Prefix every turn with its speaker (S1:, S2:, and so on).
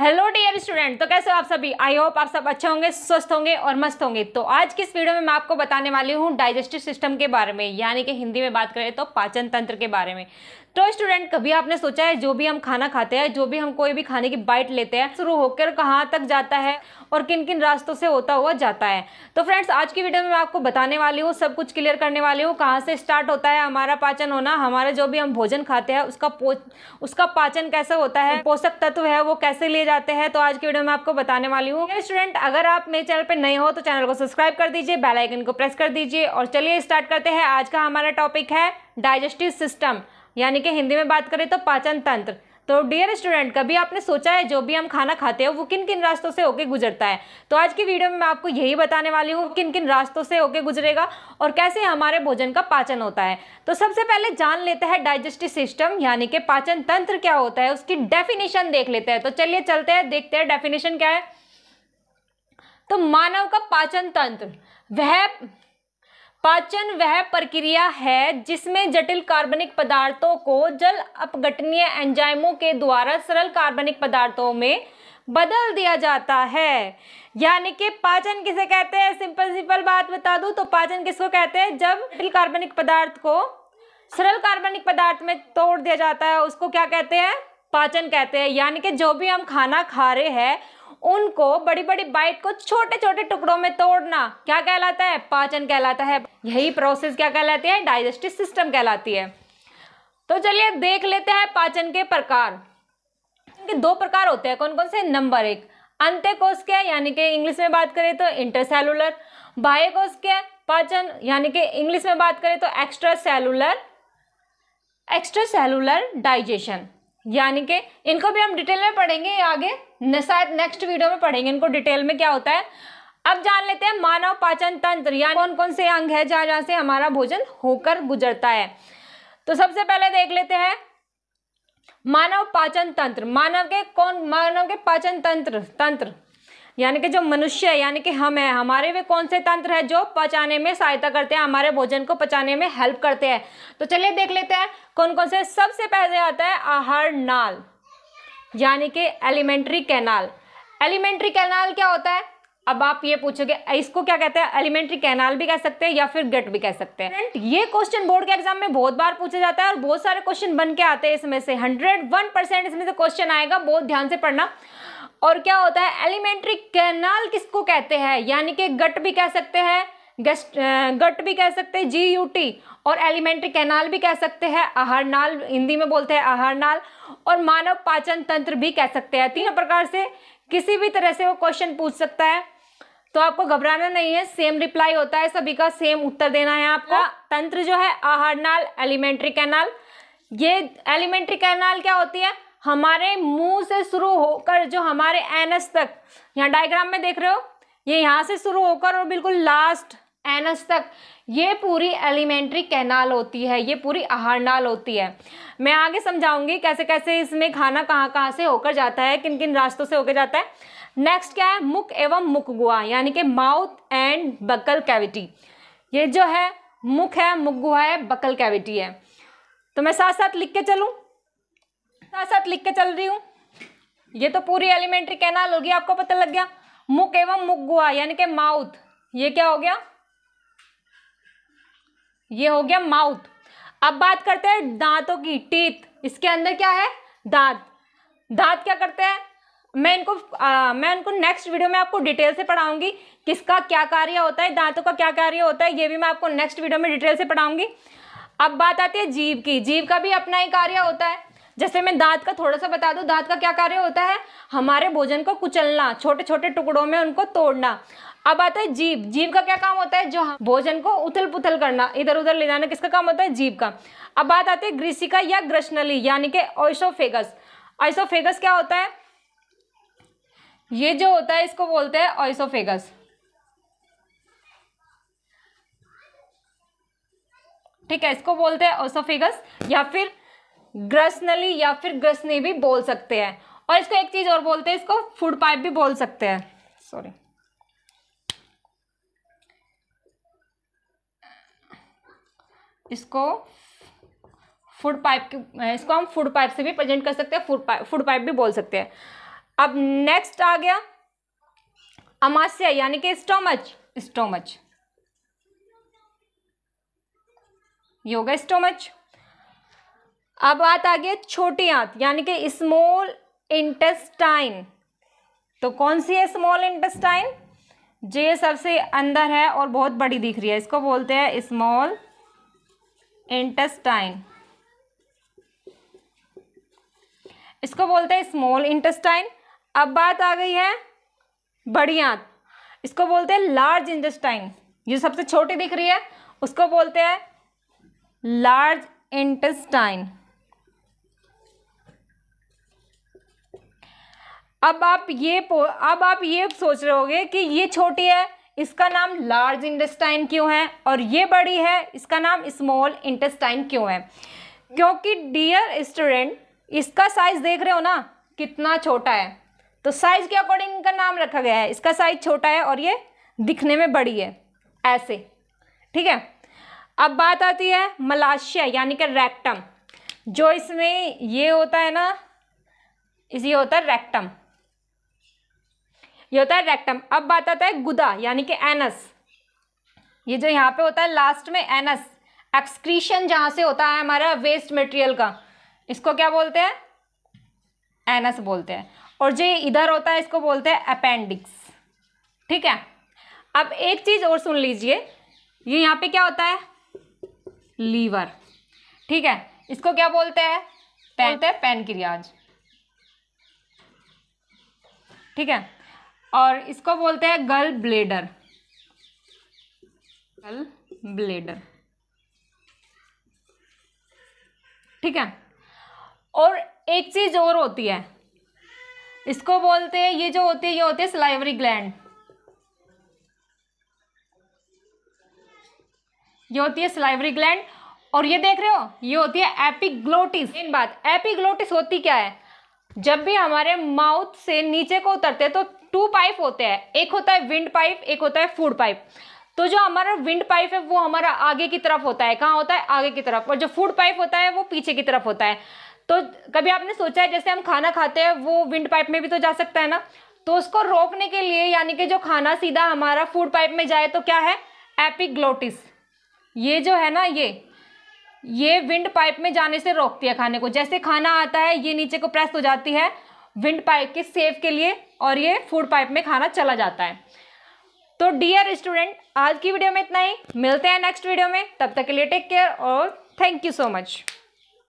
S1: Hello dear student तो कैसे हो आप सभी आई होप आप सब अच्छे होंगे स्वस्थ होंगे और मस्त होंगे तो आज की इस वीडियो में मैं आपको बताने वाली हूँ डाइजेस्टिव सिस्टम के बारे में यानी कि हिंदी में बात करें तो पाचन तंत्र के बारे में तो स्टूडेंट कभी आपने सोचा है जो भी हम खाना खाते हैं जो भी हम कोई भी खाने की बाइट लेते हैं शुरू होकर कहाँ तक जाता है और किन किन रास्तों से होता हुआ जाता है तो फ्रेंड्स आज की वीडियो में मैं आपको बताने वाली हूँ सब कुछ क्लियर करने वाली हूँ कहाँ से स्टार्ट होता है हमारा पाचन होना हमारा जो भी हम भोजन खाते हैं उसका उसका पाचन कैसे होता है पोषक तत्व है वो कैसे लिए जाते हैं तो आज की वीडियो में आपको बताने वाली हूँ स्टूडेंट अगर आप मेरे चैनल पर नए हो तो चैनल को सब्सक्राइब कर दीजिए बेलाइकन को प्रेस कर दीजिए और चलिए स्टार्ट करते हैं आज का हमारा टॉपिक है डाइजेस्टिव सिस्टम यानी कि हिंदी में बात करें तो पाचन तंत्र तो डियर स्टूडेंट कभी आपने सोचा है जो भी हम खाना खाते हो वो किन किन रास्तों से होके गुजरता है तो आज की वीडियो में मैं आपको यही बताने वाली हूँ किन किन रास्तों से होके गुजरेगा और कैसे हमारे भोजन का पाचन होता है तो सबसे पहले जान लेते हैं डाइजेस्टिव सिस्टम यानी कि पाचन तंत्र क्या होता है उसकी डेफिनेशन देख लेते हैं तो चलिए चलते हैं देखते हैं डेफिनेशन क्या है तो मानव का पाचन तंत्र वह पाचन वह प्रक्रिया है जिसमें जटिल कार्बनिक पदार्थों को जल अपघटनीय एंजाइमों के द्वारा सरल कार्बनिक पदार्थों में बदल दिया जाता है यानी कि पाचन किसे कहते हैं सिंपल सिंपल बात बता दूं तो पाचन किसको कहते हैं जब जटिल कार्बनिक पदार्थ को सरल कार्बनिक पदार्थ में तोड़ दिया जाता है उसको क्या कहते हैं पाचन कहते हैं यानी कि जो भी हम खाना खा रहे हैं उनको बड़ी बड़ी बाइट को छोटे छोटे टुकड़ों में तोड़ना क्या कहलाता है पाचन कहलाता है यही प्रोसेस क्या कहलाती है डाइजेस्टिव सिस्टम कहलाती है तो चलिए देख लेते हैं पाचन के प्रकार के दो प्रकार होते हैं कौन कौन से नंबर एक अंत्यकोश के यानी कि इंग्लिश में बात करें तो इंटरसेलुलर बाह्य कोश के पाचन यानी कि इंग्लिश में बात करें तो extracellular extracellular digestion यानी कि इनको भी हम डिटेल में पढ़ेंगे आगे शायद नेक्स्ट वीडियो में पढ़ेंगे इनको डिटेल में क्या होता है अब जान लेते हैं मानव पाचन तंत्र यानी कौन कौन से अंग है जहाँ जहाँ से हमारा भोजन होकर गुजरता है तो सबसे पहले देख लेते हैं मानव पाचन तंत्र मानव के कौन मानव के पाचन तंत्र तंत्र यानी कि जो मनुष्य है यानी कि हम हैं हमारे वे कौन से तंत्र है जो पचाने में सहायता करते हैं हमारे भोजन को पचाने में हेल्प करते हैं तो चलिए देख लेते हैं कौन कौन से सबसे पहले आता है आहार नाल यानी कि एलिमेंट्री कैनाल एलिमेंट्री कैनाल क्या होता है अब आप ये पूछोगे इसको क्या कहते हैं एलिमेंट्री कैनाल भी कह सकते हैं या फिर गट भी कह सकते हैं ये क्वेश्चन बोर्ड के एग्जाम में बहुत बार पूछा जाता है और बहुत सारे क्वेश्चन बन के आते हैं इसमें से हंड्रेड वन परसेंट इसमें से क्वेश्चन आएगा बहुत ध्यान से पढ़ना और क्या होता है एलिमेंट्री कैनाल किसको कहते हैं यानी कि गट भी कह सकते हैं गस्ट गट भी कह सकते हैं जी यू टी और एलिमेंट्री कैनाल भी कह सकते हैं आहार नाल हिंदी में बोलते हैं आहार नाल और मानव पाचन तंत्र भी कह सकते हैं तीनों प्रकार से किसी भी तरह से वो क्वेश्चन पूछ सकता है तो आपको घबराना नहीं है सेम रिप्लाई होता है सभी का सेम उत्तर देना है आपको हाँ। तंत्र जो है आहार नाल एलिमेंट्री कैनाल ये एलिमेंट्री कैनाल क्या होती है हमारे मुंह से शुरू होकर जो हमारे एनस तक यहाँ डायग्राम में देख रहे हो ये यहाँ से शुरू होकर और बिल्कुल लास्ट एनस तक ये पूरी एलिमेंट्री कैनाल होती है ये पूरी आहार नाल होती है मैं आगे समझाऊंगी कैसे कैसे इसमें खाना कहाँ कहाँ से होकर जाता है किन किन रास्तों से होकर जाता है नेक्स्ट क्या है मुख एवं मुख गुहा यानी कि माउथ एंड बकल कैविटी ये जो है मुख है मुख गुहा है बकल कैविटी है तो मैं साथ साथ लिख के चलूँ साथ साथ लिख के चल रही हूँ ये तो पूरी एलिमेंट्री कैनाल होगी आपको पता लग गया मुख एवं मुख गुआ यानी कि माउथ ये क्या हो गया ये हो गया माउथ अब बात करते हैं दांतों की टीथ इसके अंदर क्या है दांत दांत क्या करते हैं मैं इनको आ, मैं इनको नेक्स्ट वीडियो में आपको डिटेल से पढ़ाऊंगी किसका क्या कार्य होता है दांतों का क्या कार्य होता है ये भी मैं आपको नेक्स्ट वीडियो में डिटेल से पढ़ाऊंगी अब बात आती है जीव की जीव का भी अपना ही कार्य होता है जैसे मैं दांत का थोड़ा सा बता दूं दांत का क्या कार्य होता है हमारे भोजन को कुचलना छोटे छोटे टुकड़ों में उनको तोड़ना अब आता है जीव जीव का क्या काम होता है जो भोजन को उथल पुथल करना इधर उधर ले जाना किसका काम होता है जीव का अब बात आती है ग्रीसिका या ग्रशनली यानी कि ऑइसोफेगस ऑइसोफेगस क्या होता है ये जो होता है इसको बोलते हैं ऑइसोफेगस ठीक है इसको बोलते हैं ओसोफेगस या फिर ग्रसनली या फिर ग्रसनी भी बोल सकते हैं और इसको एक चीज़ और बोलते हैं इसको फूड पाइप भी बोल सकते हैं सॉरी इसको फूड पाइप की इसको हम फूड पाइप से भी प्रेजेंट कर सकते हैं फूड पाइप फूड पाइप भी बोल सकते हैं अब नेक्स्ट आ गया अमास्या यानी कि स्टोमच स्टोमच ये स्टोमच अब बात आ गई छोटी आंत यानी कि स्मॉल इंटेस्टाइन तो कौन सी है स्मॉल इंटेस्टाइन जो ये सबसे अंदर है और बहुत बड़ी दिख रही है इसको बोलते हैं स्मॉल इंटेस्टाइन इसको बोलते हैं स्मॉल इंटेस्टाइन अब बात आ गई है बड़ी आंत इसको बोलते हैं लार्ज इंटेस्टाइन जो सबसे छोटी दिख रही है उसको बोलते हैं लार्ज इंटेस्टाइन अब आप ये अब आप ये सोच रहे होगे कि ये छोटी है इसका नाम लार्ज इंटेस्टाइन क्यों है और ये बड़ी है इसका नाम स्मॉल इंटेस्टाइन क्यों है क्योंकि डियर स्टूडेंट इसका साइज देख रहे हो ना कितना छोटा है तो साइज के अकॉर्डिंग इनका नाम रखा गया है इसका साइज छोटा है और ये दिखने में बड़ी है ऐसे ठीक है अब बात आती है मलाशिया यानी कि रैक्टम जो इसमें ये होता है ना इसी होता है रैक्टम ये होता है रेक्टम अब बात आता है गुदा यानी कि एनस ये जो यहाँ पे होता है लास्ट में एनस एक्सक्रीशन जहाँ से होता है हमारा वेस्ट मटेरियल का इसको क्या बोलते हैं एनस बोलते हैं और जो इधर होता है इसको बोलते हैं अपेंडिक्स ठीक है अब एक चीज़ और सुन लीजिए ये यहाँ पे क्या होता है लीवर ठीक है इसको क्या बोलते हैं बोलते हैं पेनक्रियाज ठीक है और इसको बोलते हैं गल ब्लेडर गल ब्लेडर ठीक है और एक चीज़ और होती है इसको बोलते हैं ये जो होती है ये होती है स्लाइवरी ग्लैंड ये होती है स्लाइवरी ग्लैंड और ये देख रहे हो ये होती है एपिग्लोटिस मेन बात एपिग्लोटिस होती क्या है जब भी हमारे माउथ से नीचे को उतरते हैं तो टू पाइप होते हैं एक होता है विंड पाइप एक होता है फूड पाइप तो जो हमारा विंड पाइप है वो हमारा आगे की तरफ होता है कहाँ होता है आगे की तरफ और जो फूड पाइप होता है वो पीछे की तरफ होता है तो कभी आपने सोचा है जैसे हम खाना खाते हैं वो विंड पाइप में भी तो जा सकता है ना तो उसको रोकने के लिए यानी कि जो खाना सीधा हमारा फूड पाइप में जाए तो क्या है एपिग्लोटिस ये जो है ना ये ये विंड पाइप में जाने से रोकती है खाने को जैसे खाना आता है ये नीचे को प्रेस हो जाती है विंड पाइप के सेव के लिए और ये फूड पाइप में खाना चला जाता है तो डियर स्टूडेंट आज की वीडियो में इतना ही मिलते हैं नेक्स्ट वीडियो में तब तक के लिए टेक केयर और थैंक यू सो मच